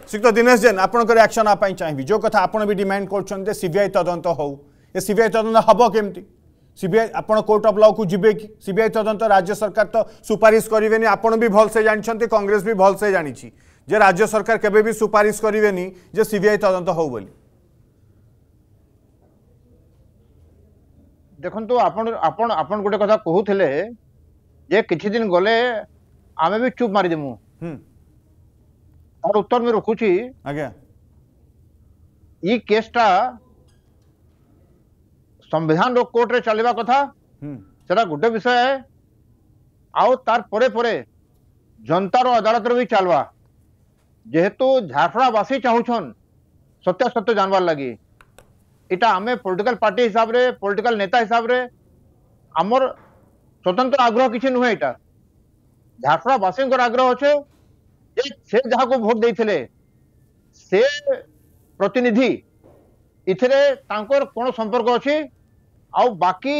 ଶ୍ରୀଯୁକ୍ତ ଦିନେଶ ଜେନ୍ ଆପଣଙ୍କ ରିଆକ୍ସନ୍ ଆ ପାଇଁ ଚାହିଁବି ଯେଉଁ କଥା ଆପଣ ବି ଡିମାଣ୍ଡ କରୁଛନ୍ତି ଯେ ସିବିଆଇ ତଦନ୍ତ ହେଉ ଏ ସିବିଆଇ ତଦନ୍ତ ହେବ କେମିତି ସିବିଆଇ ଆପଣ କୋର୍ଟ ଅଫ୍ ଲକୁ ଯିବେ କି ସିବିଆଇ ତଦନ୍ତ ରାଜ୍ୟ ସରକାର ତ ସୁପାରିଶ କରିବେନି ଆପଣ ବି ଭଲସେ ଜାଣିଛନ୍ତି କଂଗ୍ରେସ ବି ଭଲସେ ଜାଣିଛି ଯେ ରାଜ୍ୟ ସରକାର କେବେ ବି ସୁପାରିଶ କରିବେନି ଯେ ସିବିଆଇ ତଦନ୍ତ ହେଉ ବୋଲି ଦେଖନ୍ତୁ ଆପଣ ଆପଣ ଆପଣ ଗୋଟେ କଥା କହୁଥିଲେ ଯେ କିଛି ଦିନ ଗଲେ ଆମେ ବି ଚୁପ୍ ମାରିଦେମୁ तार उत्तर में रखुची आज्ञा ई केसटा संविधान रो कोर्ट रे चलेबा कथा हम्म सेटा गुटे विषय है आओ तार परे परे जनता रो अदालत रो भी चलवा जेहेतु झारखंड वासी चाहूछन सत्य सत्य जानवार लागि इटा हमें पॉलिटिकल पार्टी हिसाब रे पॉलिटिकल नेता हिसाब रे आमर स्वतंत्र आग्रह किछ नहि है इटा झारफड़ा वासी को आग्रह छै ସେ ଯାହାକୁ ଭୋଟ ଦେଇଥିଲେ ସେ ପ୍ରତିନିଧି ଏଥିରେ ତାଙ୍କର କ'ଣ ସମ୍ପର୍କ ଅଛି ଆଉ ବାକି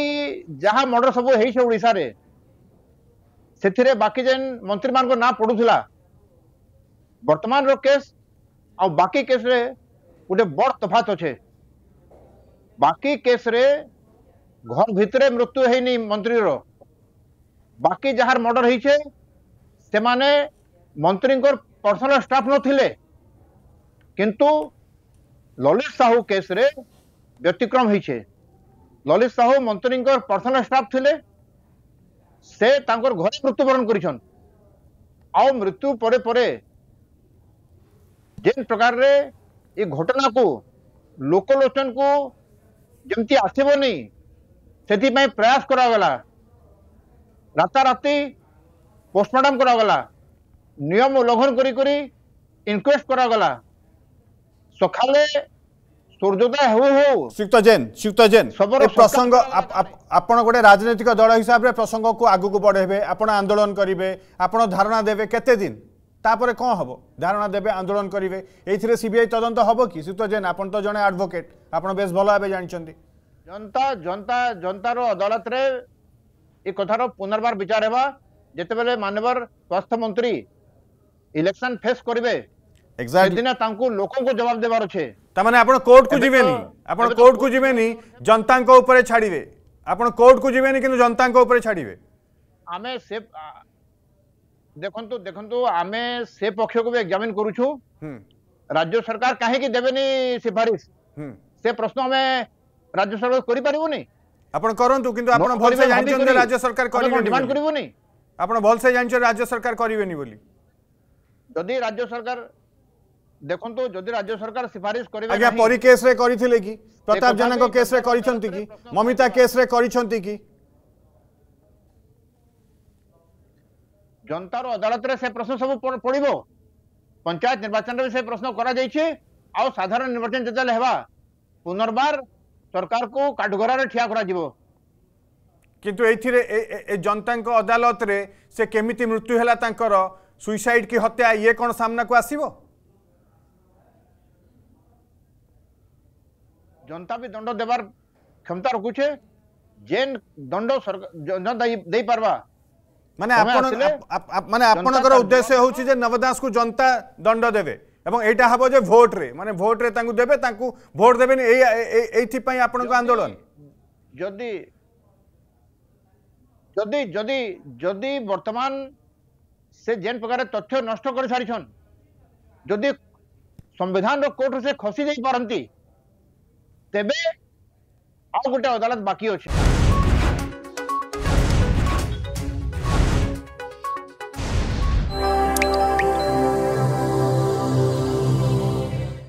ଯାହା ମର୍ଡର ସବୁ ହେଇଛି ଓଡ଼ିଶାରେ ସେଥିରେ ବାକି ଯେନ୍ ମନ୍ତ୍ରୀମାନଙ୍କ ନାଁ ପଡ଼ୁଥିଲା ବର୍ତ୍ତମାନର କେସ୍ ଆଉ ବାକି କେସ୍ରେ ଗୋଟେ ବଡ଼ ତଫାତ ଅଛେ ବାକି କେସ୍ରେ ଘର ଭିତରେ ମୃତ୍ୟୁ ହେଇନି ମନ୍ତ୍ରୀର ବାକି ଯାହାର ମର୍ଡର ହେଇଛେ ସେମାନେ ମନ୍ତ୍ରୀଙ୍କର ପର୍ସନାଲ ଷ୍ଟାଫ ନଥିଲେ କିନ୍ତୁ ଲଲିତ ସାହୁ କେସ୍ରେ ବ୍ୟତିକ୍ରମ ହେଇଛେ ଲଲିତ ସାହୁ ମନ୍ତ୍ରୀଙ୍କର ପର୍ସନାଲ ଷ୍ଟାଫ୍ ଥିଲେ ସେ ତାଙ୍କର ଘରେ ମୃତ୍ୟୁବରଣ କରିଛନ୍ ଆଉ ମୃତ୍ୟୁ ପରେ ପରେ ଯେନ୍ ପ୍ରକାରରେ ଏ ଘଟଣାକୁ ଲୋକଲୋଚନକୁ ଯେମିତି ଆସିବନି ସେଥିପାଇଁ ପ୍ରୟାସ କରାଗଲା ରାତାରାତି ପୋଷ୍ଟମର୍ଟମ କରାଗଲା ନିୟମ ଲଙ୍ଘନ କରି କରି ইনকোয়েস্ট করা গলা সকালে সূর্যোদয় হো হো শ্রীযুক্ত জেন শ্রীযুক্ত জেন এই প্রসঙ্গ আপন গোটে রাজনৈতিক দল হিসাবে প্রসঙ্গকু আগুকু বড়াইবে আপন আন্দোলন করিবে আপন ধারণা দেবে কেতে দিন তাপরে কম হব ধারণা দেবে আন্দোলন করিবে এইথিরে সিবিআই তদন্ত হব কি শ্রীযুক্ত জেন আপন তো জনে আডভোকেট আপন বেশ ভালো ভাবে জানিছন্তি জনতা জনতা জনতার আদালতরে এই কথার পুনর্বার বিচার হবা যেতবেলে মানবর স্বাস্থ্যমন্ত্রী ইলেকশন ফেস করবে সেদিন তাঁকু লোককে জবাব দেবার আছে তার মানে আপনার কোর্ট কু যাবেনি আপনার কোর্ট কু যাবেনি জনতাঙ্ক উপরে ছাড়িবে আপনার কোর্ট কু যাবেনি কিন্তু জনতাঙ্ক উপরে ছাড়িবে আমি সে দেখন্তু দেখন্তু আমি সে পক্ষকে বি এক্সামিন করুছু রাজ্য সরকার কাহিকি দেবেনি সিফারিশ সে প্রশ্ন আমি রাজ্য সরকার করি পারিবুনি আপন করন্তু কিন্তু আপন ভালসে জানিছেন রাজ্য সরকার করিবেনি ডিমান্ড করিবুনি আপন ভালসে জানিছেন রাজ্য সরকার করিবেনি বলি ଯଦି ରାଜ୍ୟ ସରକାର ଦେଖନ୍ତୁ ଯଦି ରାଜ୍ୟ ସରକାର ସିଫାରିଶ କରିବେ ଆଜ୍ଞା ପରୀ କେସ୍ରେ କରିଥିଲେ କି ପ୍ରତାପ ଜେନାଙ୍କ କେସ୍ରେ କରିଛନ୍ତି କି ମମିତା କେସ୍ରେ କରିଛନ୍ତି କି ଜନତାର ଅଦାଲତରେ ସେ ପ୍ରଶ୍ନ ସବୁ ପଡ଼ିବ ପଞ୍ଚାୟତ ନିର୍ବାଚନରେ ବି ସେ ପ୍ରଶ୍ନ କରାଯାଇଛି ଆଉ ସାଧାରଣ ନିର୍ବାଚନ ଯେତେବେଳେ ହେବା ପୁନର୍ବାର ସରକାରକୁ କାଠଗରାରେ ଠିଆ କରାଯିବ କିନ୍ତୁ ଏଥିରେ ଏ ଜନତାଙ୍କ ଅଦାଲତରେ ସେ କେମିତି ମୃତ୍ୟୁ ହେଲା ତାଙ୍କର सुइसाइड की हत्या ये कौन सामना को आसीबो जनता भी दंड देवार क्षमता रखुचे जेन दंड जनता दे पारबा माने आपण माने आपणकर उद्देश्य होची जे नवदास को जनता दंड देबे এবং এইটা হবো যে ভোট রে মানে ভোট রে তাঙ্কু দেবে তাঙ্কু ভোট দেবেন एथि पई পাই को आंदोलन जदी जदी जदी जदी वर्तमान সে যে প্রকার তথ্য নষ্ট করে সারিছন যদি সংবিধান কোর্ট সে খসি যাই পারন্তি তেবে আর গোটে আদালত বাকি অছে